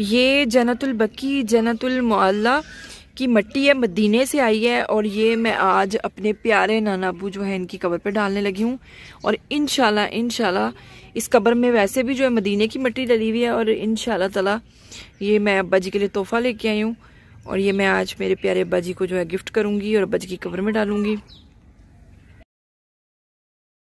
ये जन्नतुल बकी जन्नतुल मुअल्ला की मट्टी है मदीने से आई है और ये मैं आज अपने प्यारे नाना अबू जो है इनकी कबर पे डालने लगी हूँ और इनशाला इनशाला इस कबर में वैसे भी जो है मदीने की मट्टी डली हुई है और इन तला ये मैं अब्बा जी के लिए तोहफ़ा लेके आई हूँ और ये मैं आज मेरे प्यारे अब्बा जी को जो है गिफ्ट करूँगी और अब्बा जी की कबर में डालूँगी